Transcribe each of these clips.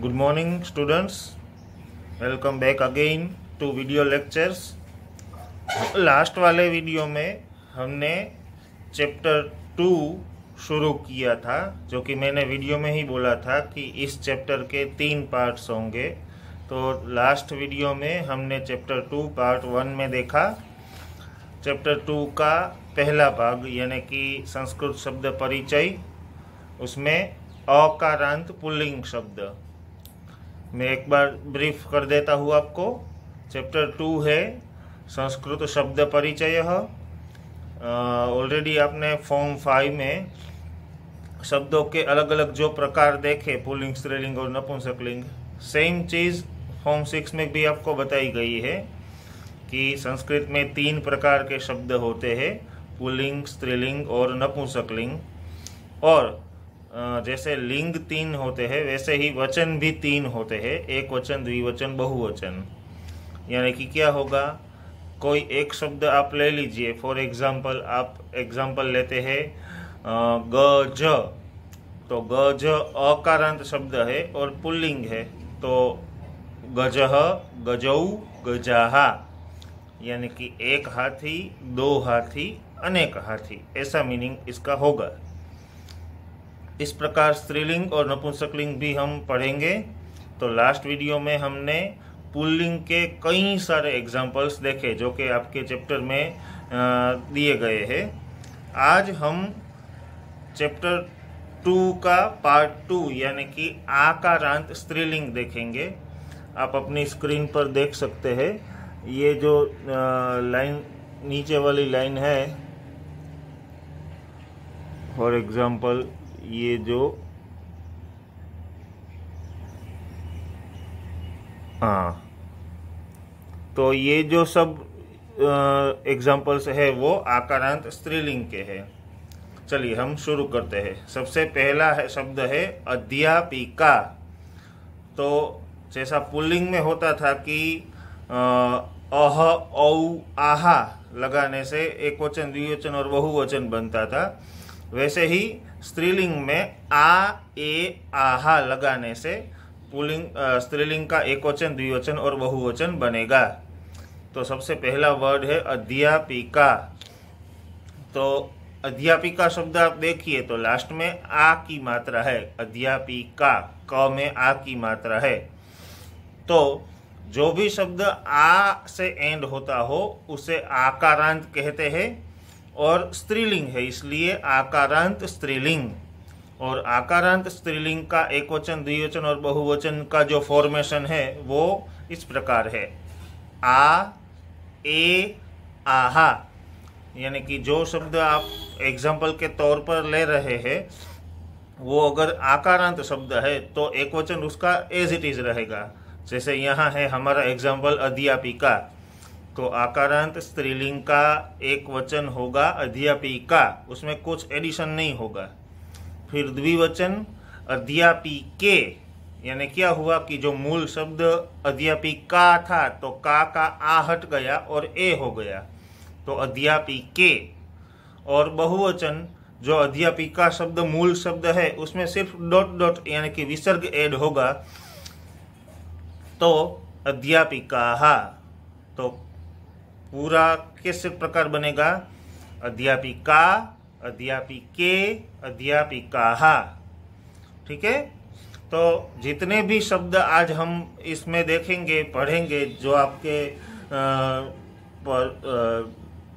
good morning students welcome back again to video lectures last वाले video में हमने chapter two शुरू किया था जो कि मैंने वीडियो में ही बोला था कि इस चैप्टर के तीन पार्ट्स होंगे तो लास्ट वीडियो में हमने चैप्टर टू पार्ट वन में देखा चैप्टर टू का पहला भाग यानी कि संस्कृत शब्द परिचय उसमें अकारांत पुल्लिंग शब्द मैं एक बार ब्रीफ कर देता हूँ आपको चैप्टर टू है संस्कृत शब्द परिचय ऑलरेडी आपने फॉर्म फाइव में शब्दों के अलग अलग जो प्रकार देखे पुलिंग स्त्रीलिंग और नपुंसकलिंग सेम चीज़ फॉर्म सिक्स में भी आपको बताई गई है कि संस्कृत में तीन प्रकार के शब्द होते हैं पुलिंग स्त्रीलिंग और नपुंसकलिंग और जैसे लिंग तीन होते हैं वैसे ही वचन भी तीन होते हैं एक वचन द्विवचन बहुवचन यानी कि क्या होगा कोई एक शब्द आप ले लीजिए फॉर एग्जाम्पल आप एग्जाम्पल लेते हैं गज तो गज अकारांत शब्द है और पुल्लिंग है तो गजह गजऊ गजाहा यानी कि एक हाथी दो हाथी अनेक हाथी ऐसा मीनिंग इसका होगा इस प्रकार स्त्रीलिंग और नपुंसकलिंग भी हम पढ़ेंगे तो लास्ट वीडियो में हमने पुल्लिंग के कई सारे एग्जाम्पल्स देखे जो कि आपके चैप्टर में दिए गए हैं आज हम चैप्टर टू का पार्ट टू यानी कि आकारांत स्त्रीलिंग देखेंगे आप अपनी स्क्रीन पर देख सकते हैं ये जो लाइन नीचे वाली लाइन है फॉर एग्जाम्पल ये जो हाँ तो ये जो सब एग्जाम्पल्स है वो आकारांत स्त्रीलिंग के हैं चलिए हम शुरू करते हैं सबसे पहला है शब्द है अध्यापिका तो जैसा पुल्लिंग में होता था कि अह औ आहा लगाने से एक वचन द्विवचन और बहुवचन बनता था वैसे ही स्त्रीलिंग में आ ए आहा लगाने से पुलिंग स्त्रीलिंग का एक वचन द्विवचन और बहुवचन बनेगा तो सबसे पहला वर्ड है अध्यापिका तो अध्यापिका शब्द आप देखिए तो लास्ट में आ की मात्रा है अध्यापिका क में आ की मात्रा है तो जो भी शब्द आ से एंड होता हो उसे आकारांत कहते हैं और स्त्रीलिंग है इसलिए आकारांत स्त्रीलिंग और आकारांत स्त्रीलिंग का एक वचन द्विवचन और बहुवचन का जो फॉर्मेशन है वो इस प्रकार है आ ए आहा यानी कि जो शब्द आप एग्जाम्पल के तौर पर ले रहे हैं वो अगर आकारांत शब्द है तो एक वचन उसका एज इट इज़ रहेगा जैसे यहाँ है हमारा एग्जाम्पल अध्यापिका तो आकारांत स्त्रीलिंग का एक वचन होगा अध्यापिका उसमें कुछ एडिशन नहीं होगा फिर द्विवचन अध्यापिके यानी क्या हुआ कि जो मूल शब्द अध्यापिका था तो का का आ हट गया और ए हो गया तो अध्यापिके और बहुवचन जो अध्यापिका शब्द मूल शब्द है उसमें सिर्फ डॉट डॉट यानी कि विसर्ग एड होगा तो अध्यापिका तो पूरा किस प्रकार बनेगा अध्यापिका के अध्यापिका ठीक है तो जितने भी शब्द आज हम इसमें देखेंगे पढ़ेंगे जो आपके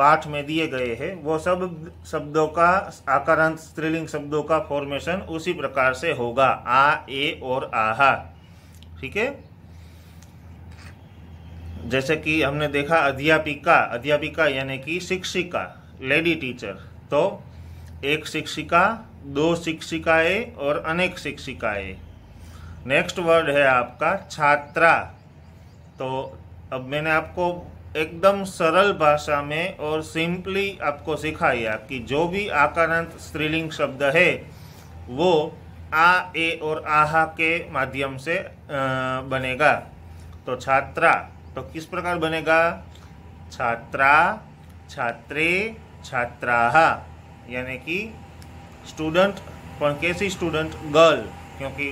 पाठ में दिए गए हैं वो सब शब्दों का आकारांत स्त्रीलिंग शब्दों का फॉर्मेशन उसी प्रकार से होगा आ ए और आहा ठीक है जैसे कि हमने देखा अध्यापिका अध्यापिका यानी कि शिक्षिका लेडी टीचर तो एक शिक्षिका दो शिक्षिकाएं और अनेक शिक्षिकाएं नेक्स्ट वर्ड है आपका छात्रा तो अब मैंने आपको एकदम सरल भाषा में और सिंपली आपको सिखाया कि जो भी आकारांत स्त्रीलिंग शब्द है वो आ ए और आहा के माध्यम से बनेगा तो छात्रा तो किस प्रकार बनेगा छात्रा छात्रे छात्रा यानी कि स्टूडेंट पर कैसी स्टूडेंट गर्ल क्योंकि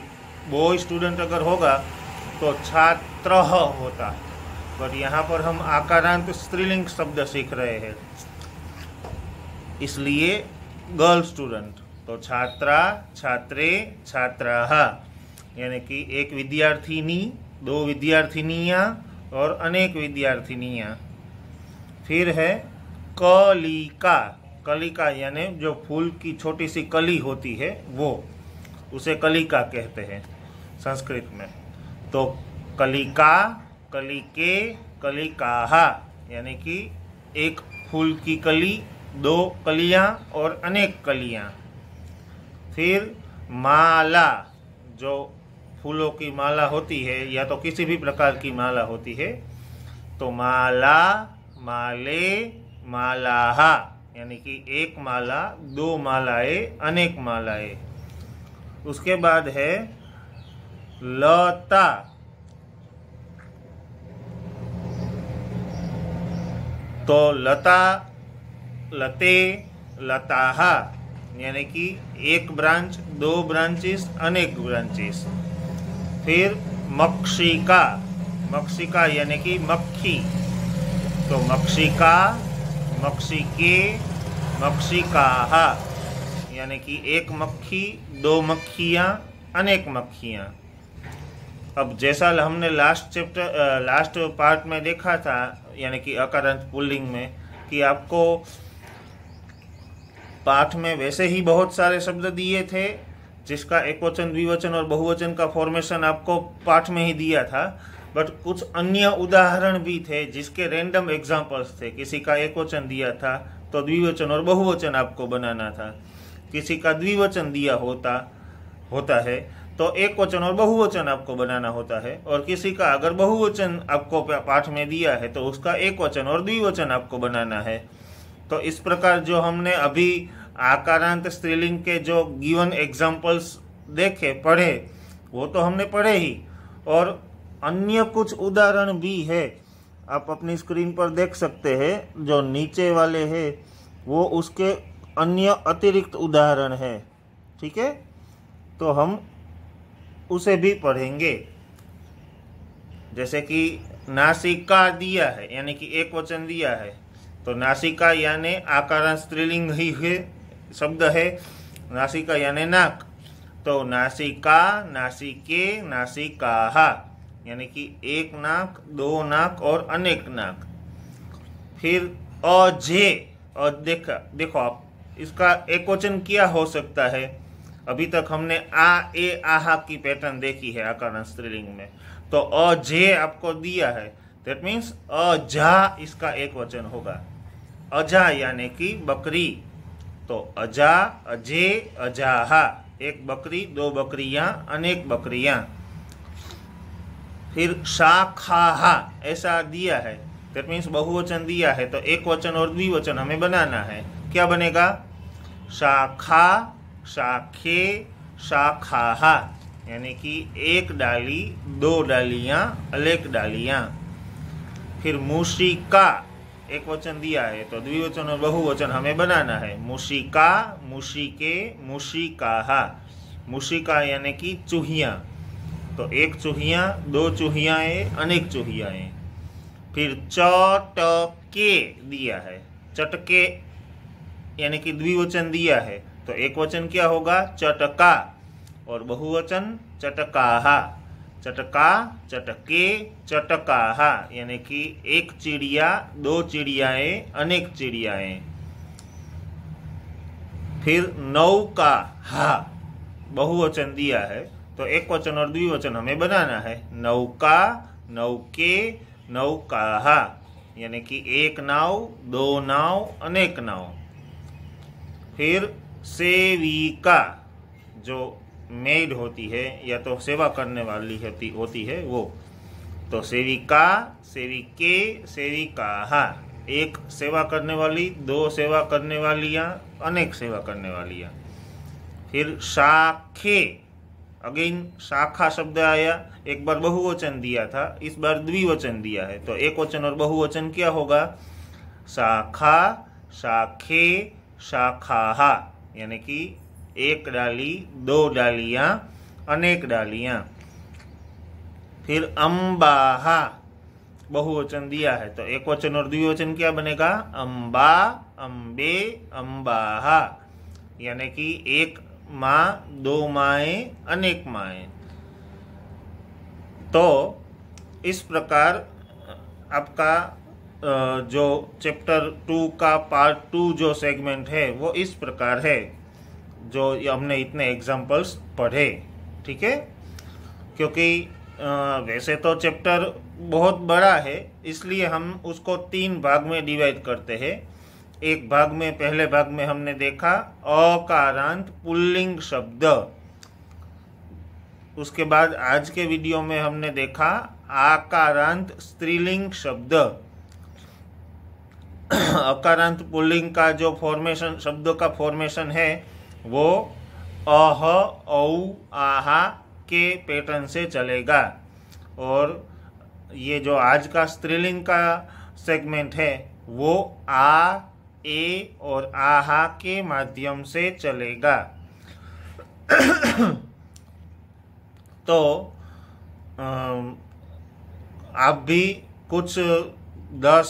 बॉय स्टूडेंट अगर होगा तो छात्र होता है बट यहाँ पर हम आकारांत स्त्रीलिंग शब्द सीख रहे हैं इसलिए गर्ल स्टूडेंट तो छात्रा छात्रे छात्रा यानी कि एक विद्यार्थिनी दो विद्यार्थिनियाँ और अनेक विद्यार्थिनियाँ फिर है कलिका कलिका यानी जो फूल की छोटी सी कली होती है वो उसे कलिका कहते हैं संस्कृत में तो कलिका कलिके कलिकाहा यानी कि एक फूल की कली दो कलियाँ और अनेक कलियाँ फिर माला जो फूलों की माला होती है या तो किसी भी प्रकार की माला होती है तो माला माले मालाहा यानी कि एक माला दो मालाए अनेक मालाए उसके बाद है लता तो लता लते लताहा यानी कि एक ब्रांच दो ब्रांचेस अनेक ब्रांचेस फिर मक्षिका मक्षिका यानी कि मक्खी तो मक्षिका मक्षिके मक्षिका यानी कि एक मक्खी दो मक्खियाँ अनेक मक्खियाँ अब जैसा हमने लास्ट चैप्टर लास्ट पार्ट में देखा था यानी कि अकारांत पुल्लिंग में कि आपको पाठ में वैसे ही बहुत सारे शब्द दिए थे जिसका एक वचन द्विवचन और बहुवचन का फॉर्मेशन आपको पाठ में ही दिया था बट कुछ अन्य उदाहरण भी थे जिसके रैंडम एग्जाम्पल्स थे किसी का एक वचन दिया था तो द्विवचन और बहुवचन आपको बनाना था किसी का द्विवचन दिया होता होता है तो एक वचन और बहुवचन आपको बनाना होता है और किसी का अगर बहुवचन आपको पाठ में दिया है तो उसका एक वचन और द्विवचन आपको बनाना है तो इस प्रकार जो हमने अभी आकारांत स्त्रीलिंग के जो गिवन एग्जाम्पल्स देखे पढ़े वो तो हमने पढ़े ही और अन्य कुछ उदाहरण भी है आप अपनी स्क्रीन पर देख सकते हैं जो नीचे वाले हैं वो उसके अन्य अतिरिक्त उदाहरण है ठीक है तो हम उसे भी पढ़ेंगे जैसे कि नासिका दिया है यानी कि एक वचन दिया है तो नासिका यानी आकारा स्त्रीलिंग ही है शब्द है नासिका यानी नाक तो नासिका नासिके नासिका यानी कि एक नाक दो नाक और अनेक नाक फिर अजे और देखा देखो आप इसका एक वचन क्या हो सकता है अभी तक हमने आ ए आहा की पैटर्न देखी है आकार स्त्रीलिंग में तो अजे आपको दिया है दैट मीन्स अजा इसका एक वचन होगा अजा यानी कि बकरी तो अजा अजे अजाहा एक बकरी दो बकरियां अनेक बकरियां फिर शाखाहा ऐसा दिया है दैट मीन्स बहुवचन दिया है तो एक वचन और द्विवचन हमें बनाना है क्या बनेगा शाखा शाखे शाखाहा यानी कि एक डाली दो डालियां अलेक डालियां फिर मूशिका एक वचन दिया है तो द्विवचन और बहुवचन हमें बनाना है मुशिका मुशिके मुशिकाहा मुशिका यानी कि चूहिया तो एक चूहिया दो चूहियाएँ अनेक चूहिया फिर चटके दिया है चटके यानी कि द्विवचन दिया है तो एक वचन क्या होगा चटका और बहुवचन चटकाहा चटका चटके चटकाहा यानी कि एक चिड़िया दो चिड़ियाए अनेक चिड़ियाए फिर का हा बहुवचन दिया है तो एक वचन और द्विवचन हमें बनाना है नौका नौके नौकाहा यानी कि एक नाव दो नाव अनेक नाव फिर सेविका जो मेड होती है या तो सेवा करने वाली होती होती है वो तो सेविका सेविके सेविका हा एक सेवा करने वाली दो सेवा करने या अनेक सेवा करने या फिर शाखे अगेन शाखा शब्द आया एक बार बहुवचन दिया था इस बार द्विवचन दिया है तो एक वचन और बहुवचन क्या होगा शाखा शाखे शाखा यानी कि एक डाली दो डालिया अनेक डालिया फिर अम्बाहा बहुवचन दिया है तो एक वचन और द्विवचन क्या बनेगा अम्बा अम्बे अम्बाहा यानी कि एक माँ दो माए अनेक माए तो इस प्रकार आपका जो चैप्टर टू का पार्ट टू जो सेगमेंट है वो इस प्रकार है जो हमने इतने एग्जाम्पल्स पढ़े ठीक है क्योंकि वैसे तो चैप्टर बहुत बड़ा है इसलिए हम उसको तीन भाग में डिवाइड करते हैं एक भाग में पहले भाग में हमने देखा अकारांत पुल्लिंग शब्द उसके बाद आज के वीडियो में हमने देखा आकारांत स्त्रीलिंग शब्द अकारांत पुल्लिंग का जो फॉर्मेशन शब्दों का फॉर्मेशन है वो अह औ आहा के पैटर्न से चलेगा और ये जो आज का स्त्रीलिंग का सेगमेंट है वो आ ए और आहा के माध्यम से चलेगा तो आप भी कुछ दस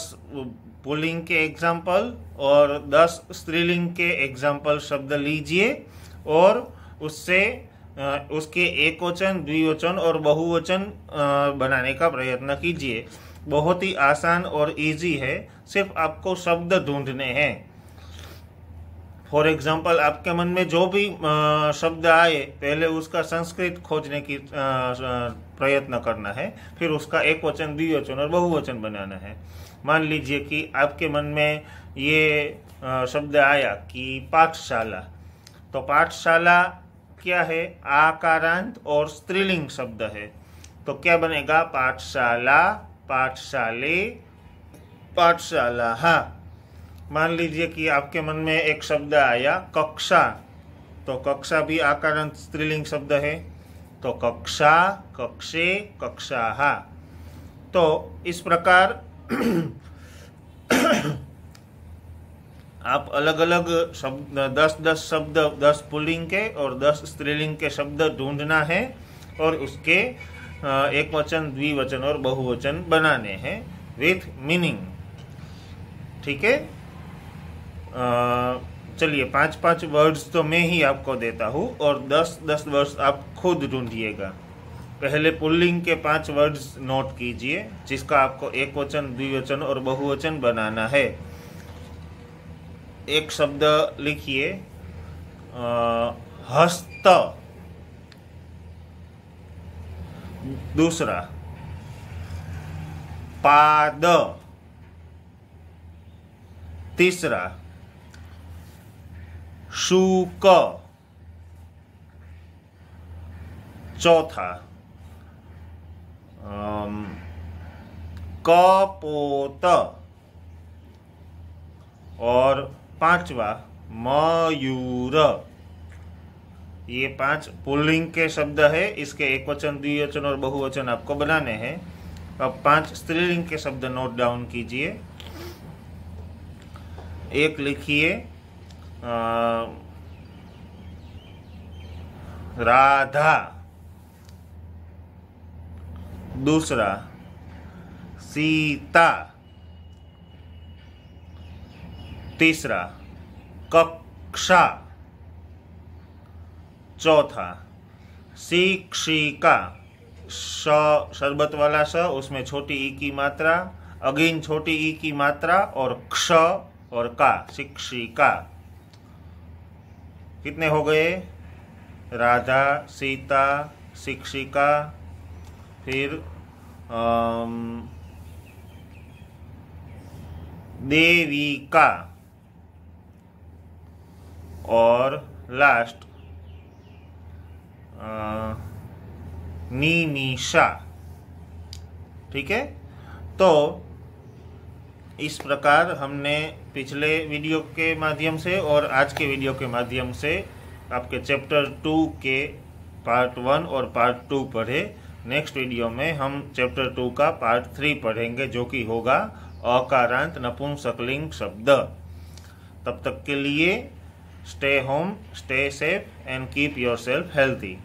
पुलिंग के एग्जाम्पल और दस स्त्रीलिंग के एग्जाम्पल शब्द लीजिए और उससे उसके एक वचन द्विवचन और बहुवचन बनाने का प्रयत्न कीजिए बहुत ही आसान और इजी है सिर्फ आपको शब्द ढूंढने हैं फॉर एग्जाम्पल आपके मन में जो भी शब्द आए पहले उसका संस्कृत खोजने की प्रयत्न करना है फिर उसका एक वचन द्विवचन और बहुवचन बनाना है मान लीजिए कि आपके मन में ये शब्द आया कि पाठशाला तो पाठशाला क्या है आकारांत और स्त्रीलिंग शब्द है तो क्या बनेगा पाठशाला पाठशाले पाठशाला हाँ मान लीजिए कि आपके मन में एक शब्द आया कक्षा तो कक्षा भी आकार स्त्रीलिंग शब्द है तो कक्षा कक्षे कक्षा तो इस प्रकार आप अलग अलग शब्द दस दस शब्द दस पुलिंग के और दस स्त्रीलिंग के शब्द ढूंढना है और उसके एक वचन द्विवचन और बहुवचन बनाने हैं विथ मीनिंग ठीक है चलिए पांच पांच वर्ड्स तो मैं ही आपको देता हूँ और दस दस वर्ड्स आप खुद ढूंढिएगा पहले पुल्लिंग के पांच वर्ड्स नोट कीजिए जिसका आपको एक वचन द्विवचन और बहुवचन बनाना है एक शब्द लिखिए हस्त दूसरा पाद तीसरा शुक चौथा कपोत और पांचवा मयूर ये पांच पुल्लिंग के शब्द है इसके एक वचन द्विवचन और बहुवचन आपको बनाने हैं अब पांच स्त्रीलिंग के शब्द नोट डाउन कीजिए एक लिखिए राधा दूसरा सीता तीसरा कक्षा चौथा शिक्षिका श शरबत वाला श उसमें छोटी ई की मात्रा अगेन छोटी ई की मात्रा और क्ष और का शिक्षिका कितने हो गए राधा सीता शिक्षिका फिर देविका और लास्ट नीमिशा ठीक है तो इस प्रकार हमने पिछले वीडियो के माध्यम से और आज के वीडियो के माध्यम से आपके चैप्टर टू के पार्ट वन और पार्ट टू पढ़े नेक्स्ट वीडियो में हम चैप्टर टू का पार्ट थ्री पढ़ेंगे जो कि होगा अकारांत नपुंसकलिंग शब्द तब तक के लिए stay home stay safe and keep yourself healthy